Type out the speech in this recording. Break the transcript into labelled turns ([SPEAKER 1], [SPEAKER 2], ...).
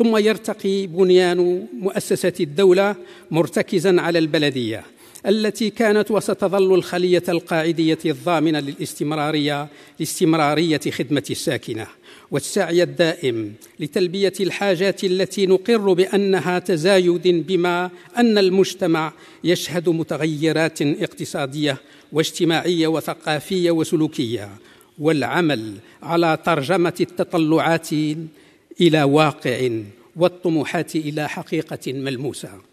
[SPEAKER 1] ثم يرتقي بنيان مؤسسة الدولة مرتكزا على البلدية التي كانت وستظل الخلية القاعدية الضامنة للاستمرارية لاستمرارية خدمة الساكنة والسعي الدائم لتلبية الحاجات التي نقر بأنها تزايد بما أن المجتمع يشهد متغيرات اقتصادية واجتماعية وثقافية وسلوكية والعمل على ترجمة التطلعات الى واقع والطموحات الى حقيقه ملموسه